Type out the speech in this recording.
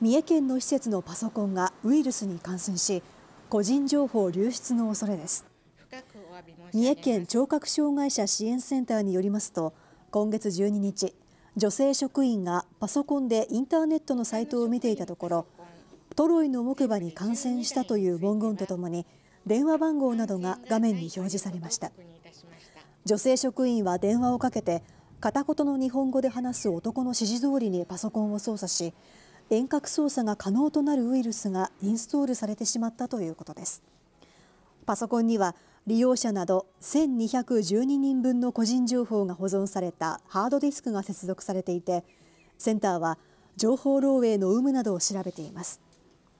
三重県の施設のパソコンがウイルスに感染し個人情報流出の恐れです三重県聴覚障害者支援センターによりますと今月12日女性職員がパソコンでインターネットのサイトを見ていたところトロイの木馬に感染したという文言とともに電話番号などが画面に表示されました女性職員は電話をかけて片言の日本語で話す男の指示通りにパソコンを操作し遠隔操作が可能となるウイルスがインストールされてしまったということですパソコンには利用者など1212人分の個人情報が保存されたハードディスクが接続されていてセンターは情報漏洩の有無などを調べています